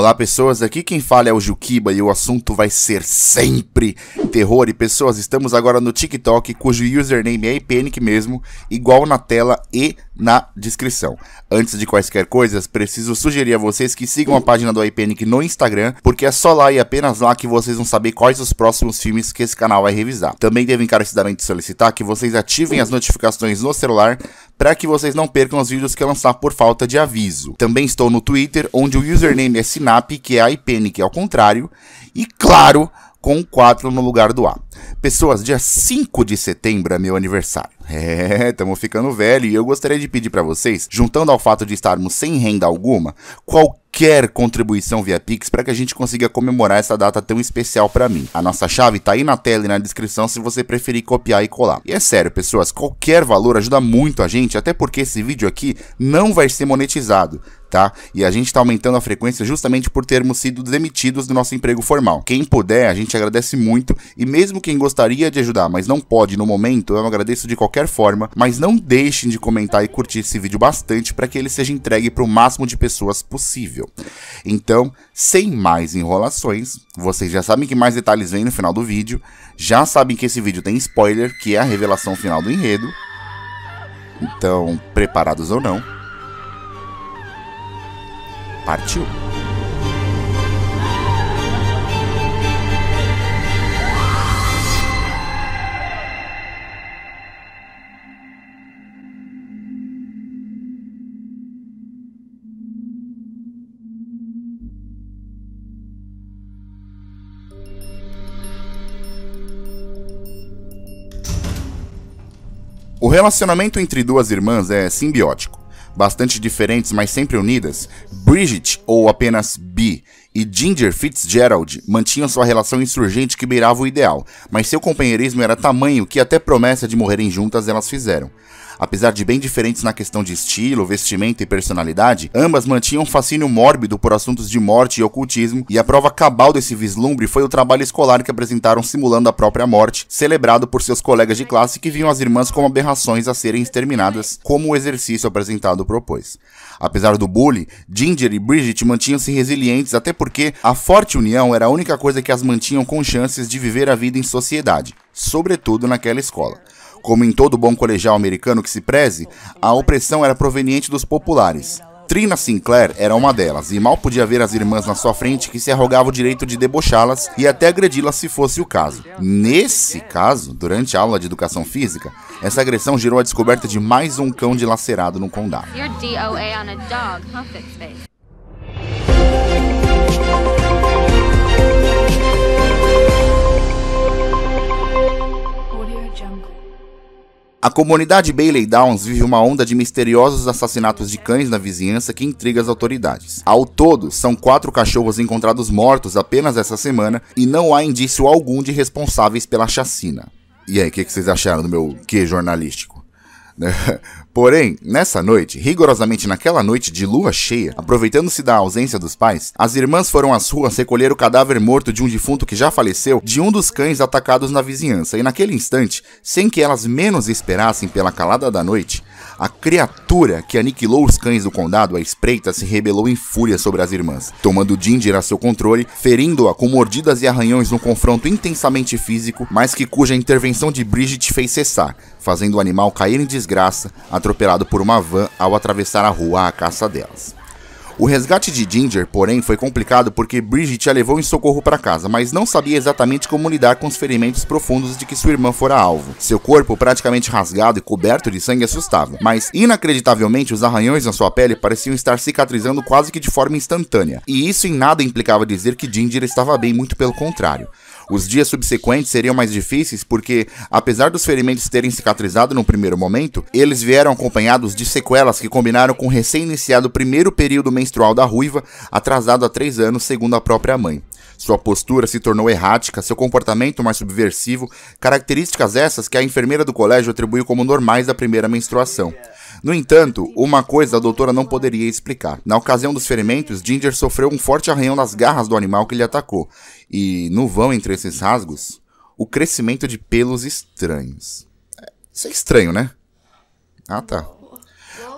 Olá, pessoas. Aqui quem fala é o Jukiba e o assunto vai ser sempre terror. E pessoas, estamos agora no TikTok, cujo username é IPNIC mesmo, igual na tela e na descrição. Antes de quaisquer coisas, preciso sugerir a vocês que sigam a página do IPNIC no Instagram, porque é só lá e apenas lá que vocês vão saber quais os próximos filmes que esse canal vai revisar. Também devo encarecidamente solicitar que vocês ativem as notificações no celular para que vocês não percam os vídeos que lançar por falta de aviso. Também estou no Twitter, onde o username é Sinap, que é a IPN, que é ao contrário. E claro, com 4 no lugar do A. Pessoas, dia 5 de setembro é meu aniversário. É, estamos ficando velho e eu gostaria de pedir para vocês, juntando ao fato de estarmos sem renda alguma, qualquer contribuição via Pix para que a gente consiga comemorar essa data tão especial para mim. A nossa chave tá aí na tela e na descrição se você preferir copiar e colar. E é sério, pessoas, qualquer valor ajuda muito a gente, até porque esse vídeo aqui não vai ser monetizado tá? E a gente está aumentando a frequência justamente por termos sido demitidos do nosso emprego formal. Quem puder, a gente agradece muito e mesmo quem gostaria de ajudar, mas não pode no momento, eu agradeço de qualquer forma, mas não deixem de comentar e curtir esse vídeo bastante para que ele seja entregue para o máximo de pessoas possível. Então, sem mais enrolações, vocês já sabem que mais detalhes vem no final do vídeo, já sabem que esse vídeo tem spoiler, que é a revelação final do enredo. Então, preparados ou não, Partiu! O relacionamento entre duas irmãs é simbiótico bastante diferentes, mas sempre unidas, Bridget, ou apenas Bee, e Ginger Fitzgerald mantinham sua relação insurgente que beirava o ideal, mas seu companheirismo era tamanho que até promessa de morrerem juntas elas fizeram. Apesar de bem diferentes na questão de estilo, vestimenta e personalidade, ambas mantinham um fascínio mórbido por assuntos de morte e ocultismo, e a prova cabal desse vislumbre foi o trabalho escolar que apresentaram simulando a própria morte, celebrado por seus colegas de classe que viam as irmãs como aberrações a serem exterminadas, como o exercício apresentado propôs. Apesar do bullying, Ginger e Bridget mantinham-se resilientes até porque a forte união era a única coisa que as mantinham com chances de viver a vida em sociedade, sobretudo naquela escola. Como em todo bom colegial americano que se preze, a opressão era proveniente dos populares, Trina Sinclair era uma delas, e mal podia ver as irmãs na sua frente que se arrogava o direito de debochá-las e até agredi-las se fosse o caso. Nesse caso, durante a aula de educação física, essa agressão gerou a descoberta de mais um cão dilacerado no condado. A comunidade Bailey Downs vive uma onda de misteriosos assassinatos de cães na vizinhança que intriga as autoridades. Ao todo, são quatro cachorros encontrados mortos apenas essa semana e não há indício algum de responsáveis pela chacina. E aí, o que, que, vocês acharam do meu que jornalístico? Né? Porém, nessa noite, rigorosamente naquela noite de lua cheia, aproveitando-se da ausência dos pais, as irmãs foram às ruas recolher o cadáver morto de um defunto que já faleceu de um dos cães atacados na vizinhança, e naquele instante, sem que elas menos esperassem pela calada da noite, a criatura que aniquilou os cães do condado a espreita se rebelou em fúria sobre as irmãs, tomando Ginger a seu controle, ferindo-a com mordidas e arranhões num confronto intensamente físico, mas que cuja intervenção de Bridget fez cessar, fazendo o animal cair em desgraça, atropelado por uma van ao atravessar a rua à caça delas. O resgate de Ginger, porém, foi complicado porque Bridget a levou em socorro para casa, mas não sabia exatamente como lidar com os ferimentos profundos de que sua irmã fora alvo. Seu corpo, praticamente rasgado e coberto de sangue, assustava, mas inacreditavelmente os arranhões na sua pele pareciam estar cicatrizando quase que de forma instantânea, e isso em nada implicava dizer que Ginger estava bem, muito pelo contrário. Os dias subsequentes seriam mais difíceis porque, apesar dos ferimentos terem cicatrizado no primeiro momento, eles vieram acompanhados de sequelas que combinaram com o recém-iniciado primeiro período menstrual da ruiva, atrasado há três anos, segundo a própria mãe. Sua postura se tornou errática, seu comportamento mais subversivo, características essas que a enfermeira do colégio atribuiu como normais da primeira menstruação. No entanto, uma coisa a doutora não poderia explicar. Na ocasião dos ferimentos, Ginger sofreu um forte arranhão nas garras do animal que lhe atacou, e no vão entre esses rasgos, o crescimento de pelos estranhos. É, isso é estranho, né? Ah, tá.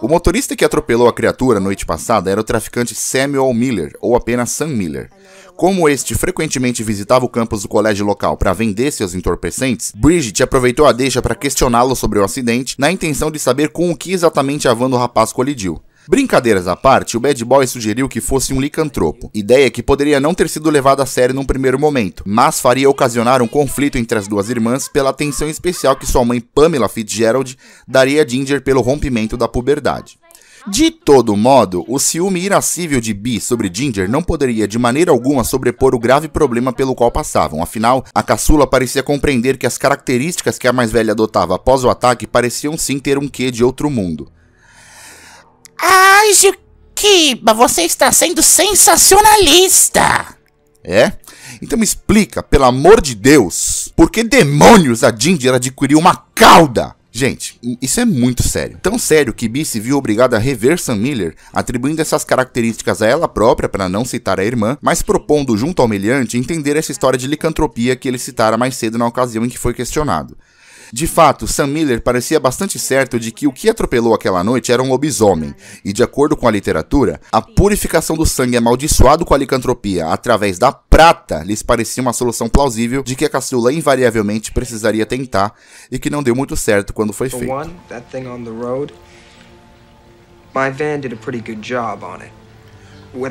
O motorista que atropelou a criatura noite passada era o traficante Samuel Miller, ou apenas Sam Miller. Como este frequentemente visitava o campus do colégio local para vender seus entorpecentes, Bridget aproveitou a deixa para questioná-lo sobre o acidente, na intenção de saber com o que exatamente a van do rapaz colidiu. Brincadeiras à parte, o Bad Boy sugeriu que fosse um licantropo, ideia que poderia não ter sido levada a sério num primeiro momento, mas faria ocasionar um conflito entre as duas irmãs pela atenção especial que sua mãe Pamela Fitzgerald daria a Ginger pelo rompimento da puberdade. De todo modo, o ciúme irascível de Bee sobre Ginger não poderia de maneira alguma sobrepor o grave problema pelo qual passavam, afinal, a caçula parecia compreender que as características que a mais velha adotava após o ataque pareciam sim ter um quê de outro mundo. Ai, Jukiba, você está sendo sensacionalista! É? Então me explica, pelo amor de Deus, por que demônios a Ginger adquiriu uma cauda? Gente, isso é muito sério. Tão sério que Bee se viu obrigada a rever Sam Miller, atribuindo essas características a ela própria para não citar a irmã, mas propondo junto ao humilhante entender essa história de licantropia que ele citara mais cedo na ocasião em que foi questionado. De fato, Sam Miller parecia bastante certo de que o que atropelou aquela noite era um lobisomem, e de acordo com a literatura, a purificação do sangue amaldiçoado com a licantropia através da prata lhes parecia uma solução plausível de que a caçula invariavelmente precisaria tentar e que não deu muito certo quando foi feito.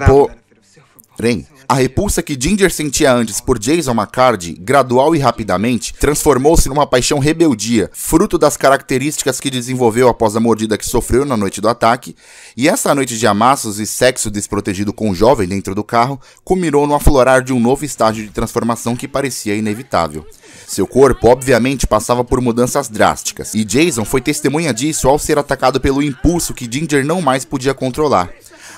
Pô, trem, a repulsa que Ginger sentia antes por Jason McCarthy, gradual e rapidamente, transformou-se numa paixão rebeldia, fruto das características que desenvolveu após a mordida que sofreu na noite do ataque, e essa noite de amassos e sexo desprotegido com o jovem dentro do carro culminou no aflorar de um novo estágio de transformação que parecia inevitável. Seu corpo, obviamente, passava por mudanças drásticas, e Jason foi testemunha disso ao ser atacado pelo impulso que Ginger não mais podia controlar.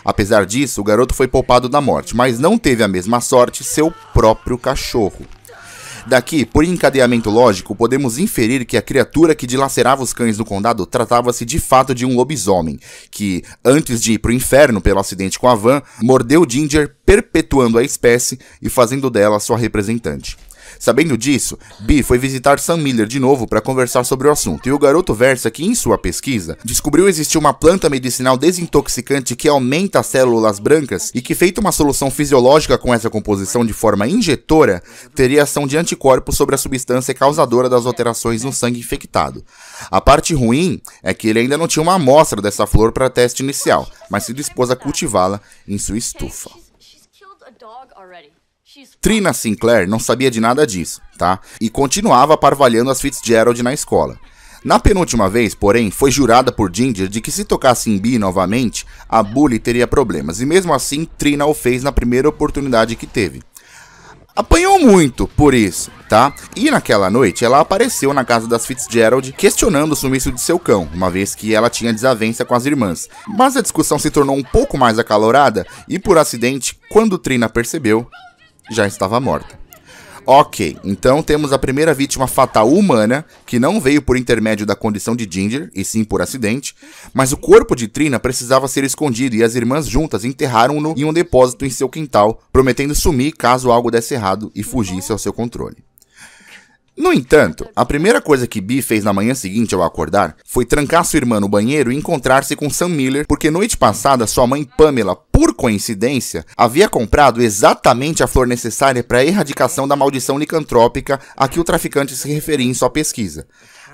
Apesar disso, o garoto foi poupado da morte, mas não teve a mesma sorte seu próprio cachorro. Daqui, por encadeamento lógico, podemos inferir que a criatura que dilacerava os cães do condado tratava-se de fato de um lobisomem, que, antes de ir para o inferno pelo acidente com a van, mordeu Ginger, perpetuando a espécie e fazendo dela sua representante. Sabendo disso, B foi visitar Sam Miller de novo para conversar sobre o assunto, e o garoto versa que, em sua pesquisa, descobriu existir uma planta medicinal desintoxicante que aumenta as células brancas e que, feita uma solução fisiológica com essa composição de forma injetora, teria ação de anticorpos sobre a substância causadora das alterações no sangue infectado. A parte ruim é que ele ainda não tinha uma amostra dessa flor para teste inicial, mas se dispôs a cultivá-la em sua estufa. Trina Sinclair não sabia de nada disso, tá? E continuava parvalhando as Fitzgerald na escola. Na penúltima vez, porém, foi jurada por Ginger de que se tocasse em Bi novamente, a Bully teria problemas, e mesmo assim Trina o fez na primeira oportunidade que teve. Apanhou muito por isso, tá? E naquela noite ela apareceu na casa das Fitzgerald questionando o sumiço de seu cão, uma vez que ela tinha desavença com as irmãs. Mas a discussão se tornou um pouco mais acalorada e, por acidente, quando Trina percebeu, já estava morta. Ok, então temos a primeira vítima fatal humana, que não veio por intermédio da condição de Ginger, e sim por acidente, mas o corpo de Trina precisava ser escondido e as irmãs juntas enterraram-no em um depósito em seu quintal, prometendo sumir caso algo desse errado e fugisse ao seu controle. No entanto, a primeira coisa que Bi fez na manhã seguinte ao acordar foi trancar sua irmã no banheiro e encontrar-se com Sam Miller, porque noite passada sua mãe Pamela, por coincidência, havia comprado exatamente a flor necessária para a erradicação da maldição licantrópica a que o traficante se referia em sua pesquisa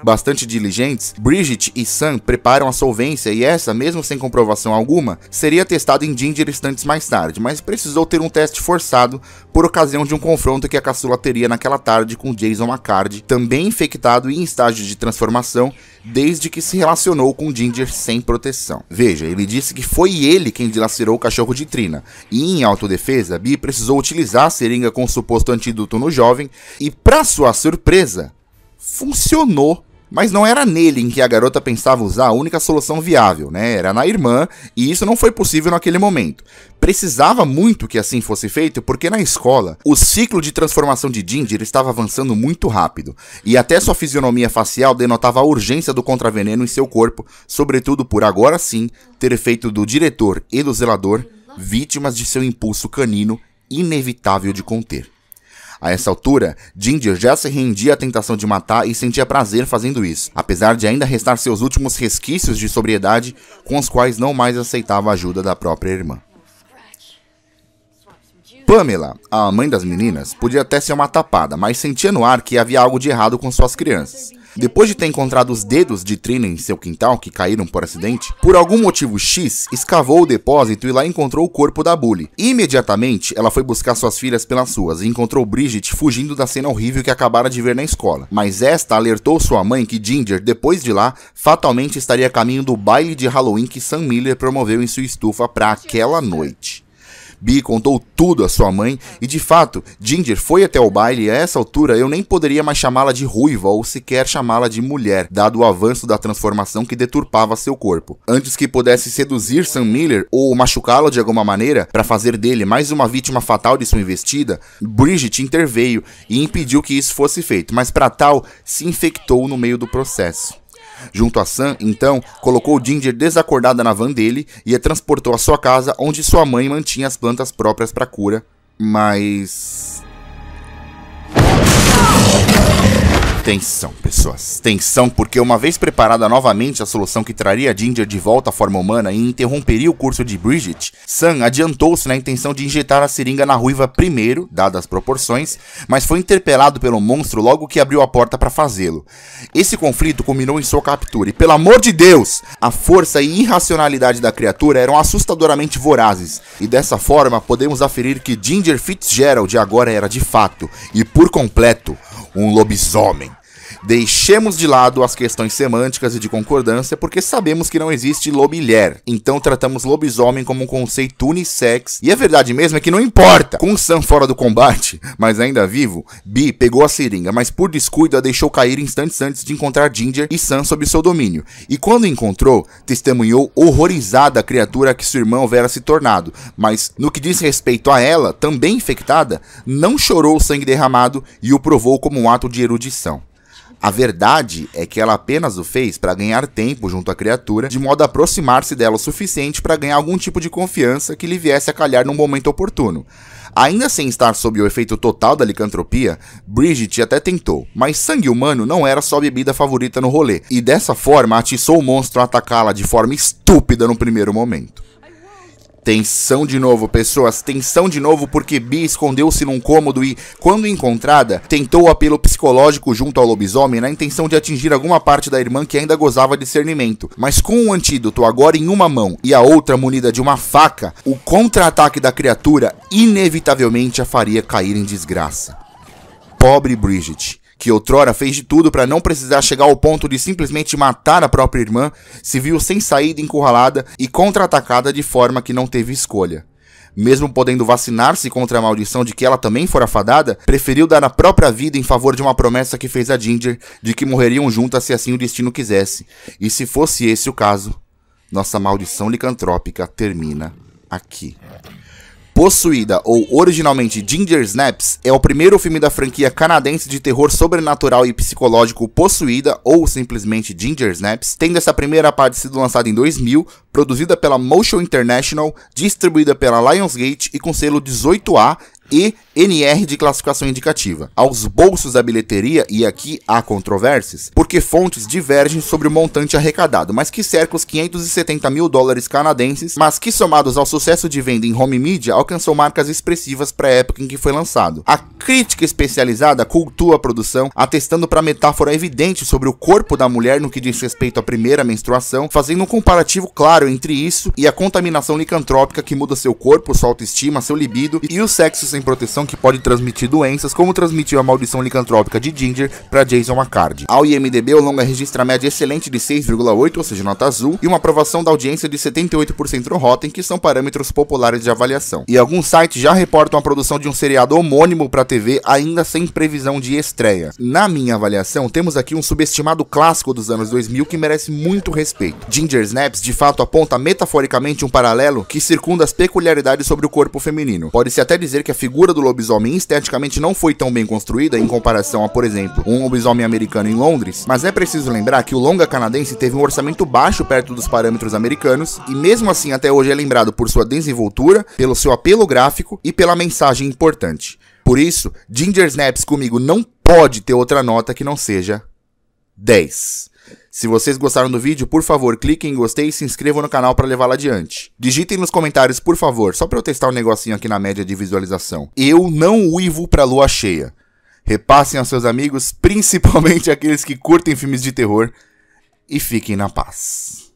bastante diligentes, Bridget e Sam preparam a solvência e essa, mesmo sem comprovação alguma, seria testada em Ginger instantes mais tarde, mas precisou ter um teste forçado por ocasião de um confronto que a caçula teria naquela tarde com Jason McCardy, também infectado e em estágio de transformação, desde que se relacionou com Ginger sem proteção. Veja, ele disse que foi ele quem dilacerou o cachorro de Trina, e em autodefesa, Bee precisou utilizar a seringa com o suposto antídoto no jovem, e para sua surpresa, funcionou mas não era nele em que a garota pensava usar a única solução viável, né? Era na irmã, e isso não foi possível naquele momento. Precisava muito que assim fosse feito, porque na escola, o ciclo de transformação de Ginger estava avançando muito rápido, e até sua fisionomia facial denotava a urgência do contraveneno em seu corpo, sobretudo por agora sim ter feito do diretor e do zelador vítimas de seu impulso canino inevitável de conter. A essa altura, Ginger já se rendia à tentação de matar e sentia prazer fazendo isso, apesar de ainda restar seus últimos resquícios de sobriedade, com os quais não mais aceitava a ajuda da própria irmã. Pamela, a mãe das meninas, podia até ser uma tapada, mas sentia no ar que havia algo de errado com suas crianças. Depois de ter encontrado os dedos de Trina em seu quintal, que caíram por acidente, por algum motivo X, escavou o depósito e lá encontrou o corpo da Bully. Imediatamente, ela foi buscar suas filhas pelas ruas e encontrou Bridget fugindo da cena horrível que acabara de ver na escola. Mas esta alertou sua mãe que Ginger, depois de lá, fatalmente estaria a caminho do baile de Halloween que Sam Miller promoveu em sua estufa para aquela noite. Bee contou tudo à sua mãe e, de fato, Ginger foi até o baile e a essa altura eu nem poderia mais chamá-la de ruiva ou sequer chamá-la de mulher, dado o avanço da transformação que deturpava seu corpo. Antes que pudesse seduzir Sam Miller ou machucá-lo de alguma maneira para fazer dele mais uma vítima fatal de sua investida, Bridget interveio e impediu que isso fosse feito, mas para tal se infectou no meio do processo. Junto a Sam, então, colocou Ginger desacordada na van dele e a transportou à sua casa, onde sua mãe mantinha as plantas próprias para cura. Mas Tensão, pessoas. Tensão, porque uma vez preparada novamente a solução que traria a Ginger de volta à forma humana e interromperia o curso de Bridget, Sam adiantou-se na intenção de injetar a seringa na ruiva primeiro, dadas as proporções, mas foi interpelado pelo monstro logo que abriu a porta para fazê-lo. Esse conflito culminou em sua captura e, pelo amor de Deus, a força e irracionalidade da criatura eram assustadoramente vorazes, e dessa forma podemos aferir que Ginger Fitzgerald agora era de fato, e por completo, um lobisomem. Deixemos de lado as questões semânticas e de concordância, porque sabemos que não existe lobilher. Então tratamos lobisomem como um conceito unissex. E a verdade mesmo é que não importa. Com Sam fora do combate, mas ainda vivo, Bi pegou a seringa, mas por descuido a deixou cair instantes antes de encontrar Ginger e Sam sob seu domínio. E quando encontrou, testemunhou horrorizada a criatura que sua irmã houvera se tornado. Mas no que diz respeito a ela, também infectada, não chorou o sangue derramado e o provou como um ato de erudição. A verdade é que ela apenas o fez para ganhar tempo junto à criatura, de modo a aproximar-se dela o suficiente para ganhar algum tipo de confiança que lhe viesse a calhar num momento oportuno. Ainda sem estar sob o efeito total da licantropia, Bridget até tentou, mas sangue humano não era sua bebida favorita no rolê, e dessa forma atiçou o monstro a atacá-la de forma estúpida no primeiro momento. Tensão de novo, pessoas, tensão de novo porque Bi escondeu-se num cômodo e, quando encontrada, tentou o apelo psicológico junto ao lobisomem na intenção de atingir alguma parte da irmã que ainda gozava de discernimento. Mas com o um antídoto agora em uma mão e a outra munida de uma faca, o contra-ataque da criatura inevitavelmente a faria cair em desgraça. Pobre Bridget, que outrora fez de tudo para não precisar chegar ao ponto de simplesmente matar a própria irmã, se viu sem saída encurralada e contra-atacada de forma que não teve escolha. Mesmo podendo vacinar-se contra a maldição de que ela também fora fadada, preferiu dar a própria vida em favor de uma promessa que fez a Ginger de que morreriam juntas se assim o destino quisesse. E se fosse esse o caso, nossa maldição licantrópica termina aqui. Possuída, ou originalmente Ginger Snaps, é o primeiro filme da franquia canadense de terror sobrenatural e psicológico Possuída, ou simplesmente Ginger Snaps, tendo essa primeira parte sido lançada em 2000, produzida pela Motion International, distribuída pela Lionsgate e com selo 18A e NR de classificação indicativa, aos bolsos da bilheteria, e aqui há controvérsias, porque fontes divergem sobre o montante arrecadado, mas que cerca os 570 mil dólares canadenses, mas que somados ao sucesso de venda em home media, alcançou marcas expressivas para a época em que foi lançado. A crítica especializada cultua a produção, atestando para a metáfora evidente sobre o corpo da mulher no que diz respeito à primeira menstruação, fazendo um comparativo claro entre isso e a contaminação licantrópica que muda seu corpo, sua autoestima, seu libido e o sexo sem proteção que pode transmitir doenças, como transmitiu a maldição licantrópica de Ginger para Jason McCarthy. Ao IMDB, o longa registra média excelente de 6,8, ou seja, nota azul, e uma aprovação da audiência de 78% no Rotten, que são parâmetros populares de avaliação. E alguns sites já reportam a produção de um seriado homônimo para TV, ainda sem previsão de estreia. Na minha avaliação, temos aqui um subestimado clássico dos anos 2000 que merece muito respeito. Ginger Snaps, de fato, aponta metaforicamente um paralelo que circunda as peculiaridades sobre o corpo feminino. Pode-se até dizer que a figura do lobby lobisomem esteticamente não foi tão bem construída em comparação a, por exemplo, um lobisomem americano em Londres, mas é preciso lembrar que o longa canadense teve um orçamento baixo perto dos parâmetros americanos e mesmo assim até hoje é lembrado por sua desenvoltura, pelo seu apelo gráfico e pela mensagem importante. Por isso, Ginger Snaps comigo não pode ter outra nota que não seja 10. Se vocês gostaram do vídeo, por favor, cliquem em gostei e se inscrevam no canal para levá-lo adiante. Digitem nos comentários, por favor, só para eu testar um negocinho aqui na média de visualização. Eu não uivo para lua cheia. Repassem aos seus amigos, principalmente aqueles que curtem filmes de terror, e fiquem na paz.